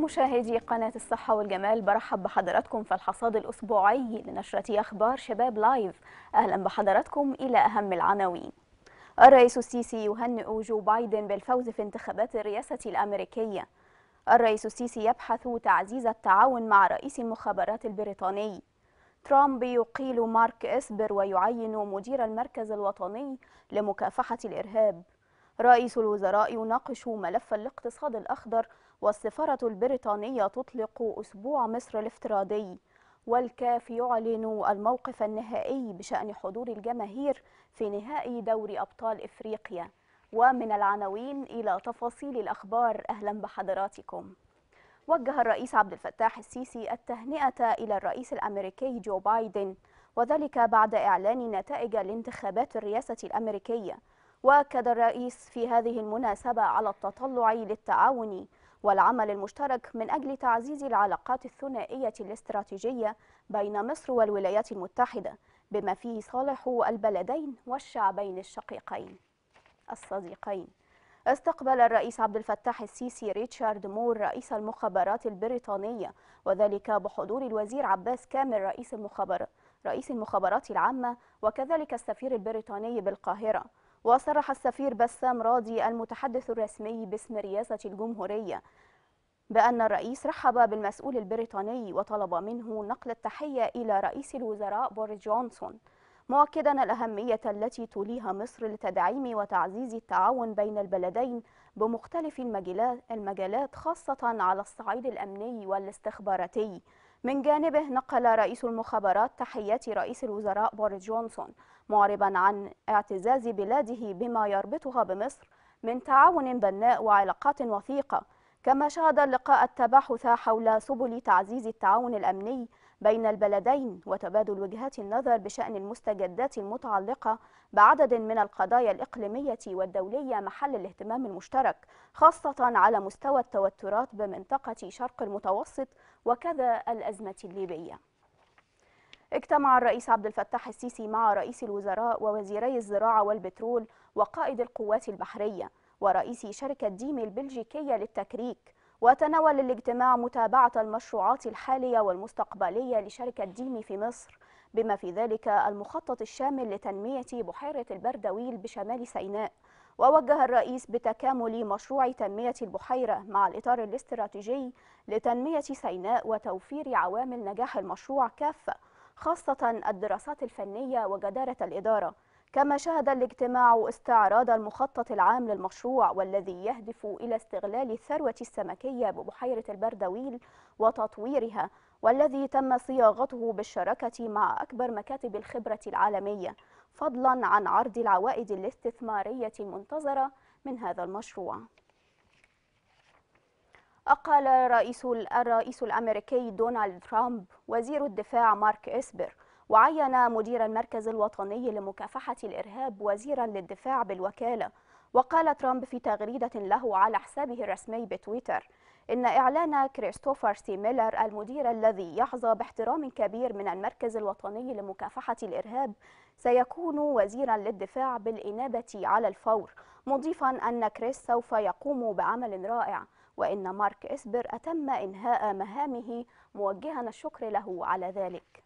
مشاهدي قناة الصحة والجمال برحب بحضراتكم في الحصاد الأسبوعي لنشرة أخبار شباب لايف أهلا بحضراتكم إلى أهم العناوين الرئيس السيسي يهنئ جو بايدن بالفوز في انتخابات الرئاسة الأمريكية الرئيس السيسي يبحث تعزيز التعاون مع رئيس المخابرات البريطاني ترامب يقيل مارك إسبر ويعين مدير المركز الوطني لمكافحة الإرهاب رئيس الوزراء يناقش ملف الاقتصاد الأخضر والسفارة البريطانية تطلق أسبوع مصر الافتراضي والكاف يعلن الموقف النهائي بشأن حضور الجماهير في نهائي دوري أبطال إفريقيا ومن العناوين إلى تفاصيل الأخبار أهلا بحضراتكم وجه الرئيس عبد الفتاح السيسي التهنئة إلى الرئيس الأمريكي جو بايدن وذلك بعد إعلان نتائج الانتخابات الرئاسة الأمريكية واكد الرئيس في هذه المناسبة على التطلع للتعاون والعمل المشترك من أجل تعزيز العلاقات الثنائية الاستراتيجية بين مصر والولايات المتحدة بما فيه صالح البلدين والشعبين الشقيقين الصديقين استقبل الرئيس عبد الفتاح السيسي ريتشارد مور رئيس المخابرات البريطانية وذلك بحضور الوزير عباس كامل رئيس المخابرات رئيس المخابرات العامة وكذلك السفير البريطاني بالقاهرة وصرح السفير بسام راضي المتحدث الرسمي باسم رئاسة الجمهورية بأن الرئيس رحب بالمسؤول البريطاني وطلب منه نقل التحية إلى رئيس الوزراء بوريس جونسون مؤكدا الأهمية التي توليها مصر لتدعيم وتعزيز التعاون بين البلدين بمختلف المجالات خاصة على الصعيد الأمني والاستخباراتي من جانبه نقل رئيس المخابرات تحيات رئيس الوزراء بوريس جونسون معربا عن اعتزاز بلاده بما يربطها بمصر من تعاون بناء وعلاقات وثيقة كما شهد اللقاء التباحث حول سبل تعزيز التعاون الأمني بين البلدين وتبادل وجهات النظر بشأن المستجدات المتعلقة بعدد من القضايا الإقليمية والدولية محل الاهتمام المشترك خاصة على مستوى التوترات بمنطقة شرق المتوسط وكذا الأزمة الليبية اجتمع الرئيس عبد الفتاح السيسي مع رئيس الوزراء ووزيري الزراعة والبترول وقائد القوات البحرية ورئيس شركة ديم البلجيكية للتكريك وتناول الاجتماع متابعة المشروعات الحالية والمستقبلية لشركة ديم في مصر بما في ذلك المخطط الشامل لتنمية بحيرة البردويل بشمال سيناء ووجه الرئيس بتكامل مشروع تنمية البحيرة مع الإطار الاستراتيجي لتنمية سيناء وتوفير عوامل نجاح المشروع كافة خاصة الدراسات الفنية وجدارة الإدارة كما شهد الاجتماع استعراض المخطط العام للمشروع والذي يهدف إلى استغلال الثروة السمكية ببحيرة البردويل وتطويرها والذي تم صياغته بالشراكة مع أكبر مكاتب الخبرة العالمية فضلا عن عرض العوائد الاستثمارية المنتظرة من هذا المشروع أقال رئيس الرئيس الأمريكي دونالد ترامب وزير الدفاع مارك إسبر وعين مدير المركز الوطني لمكافحة الإرهاب وزيرا للدفاع بالوكالة وقال ترامب في تغريدة له على حسابه الرسمي بتويتر إن إعلان كريستوفر سي ميلر المدير الذي يحظى باحترام كبير من المركز الوطني لمكافحة الإرهاب سيكون وزيرا للدفاع بالإنابة على الفور مضيفا أن كريس سوف يقوم بعمل رائع وإن مارك إسبر أتم إنهاء مهامه موجها الشكر له على ذلك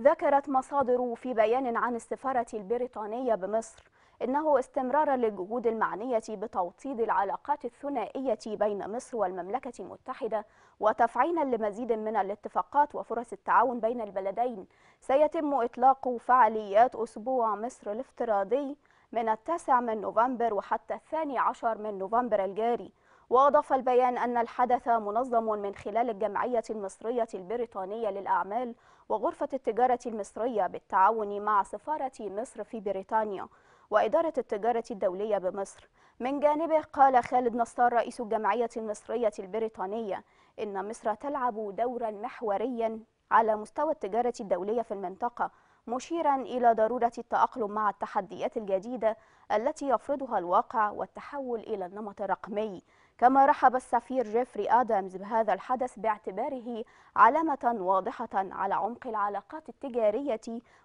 ذكرت مصادر في بيان عن السفارة البريطانية بمصر إنه استمرارا للجهود المعنية بتوطيد العلاقات الثنائية بين مصر والمملكة المتحدة وتفعيلا لمزيد من الاتفاقات وفرص التعاون بين البلدين سيتم إطلاق فعاليات أسبوع مصر الافتراضي من التاسع من نوفمبر وحتى الثاني عشر من نوفمبر الجاري وأضاف البيان أن الحدث منظم من خلال الجمعية المصرية البريطانية للأعمال وغرفة التجارة المصرية بالتعاون مع سفارة مصر في بريطانيا وإدارة التجارة الدولية بمصر من جانبه قال خالد نصار رئيس الجمعية المصرية البريطانية إن مصر تلعب دورا محوريا على مستوى التجارة الدولية في المنطقة مشيرا إلى ضرورة التأقلم مع التحديات الجديدة التي يفرضها الواقع والتحول إلى النمط الرقمي كما رحب السفير جيفري آدمز بهذا الحدث باعتباره علامة واضحة على عمق العلاقات التجارية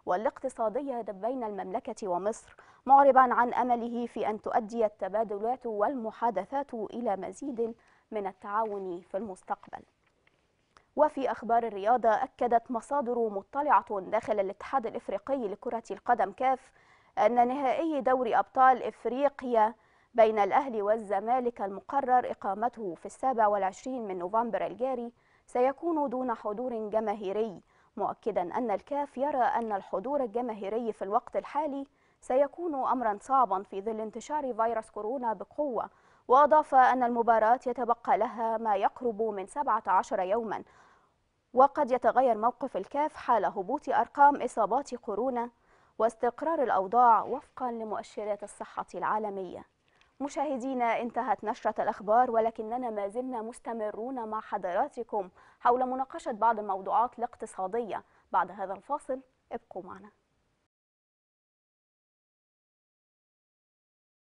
والاقتصادية بين المملكة ومصر معربا عن أمله في أن تؤدي التبادلات والمحادثات إلى مزيد من التعاون في المستقبل وفي أخبار الرياضة أكدت مصادر مطلعة داخل الاتحاد الإفريقي لكرة القدم كاف أن نهائي دوري أبطال إفريقيا بين الأهلي والزمالك المقرر إقامته في السابع والعشرين من نوفمبر الجاري سيكون دون حضور جماهيري مؤكدا أن الكاف يرى أن الحضور الجماهيري في الوقت الحالي سيكون أمرا صعبا في ظل انتشار فيروس كورونا بقوة وأضاف أن المباراة يتبقى لها ما يقرب من 17 يوما وقد يتغير موقف الكاف حال هبوط أرقام إصابات كورونا واستقرار الأوضاع وفقا لمؤشرات الصحة العالمية مشاهدينا انتهت نشرة الأخبار ولكننا ما زلنا مستمرون مع حضراتكم حول مناقشة بعض الموضوعات الاقتصادية بعد هذا الفاصل ابقوا معنا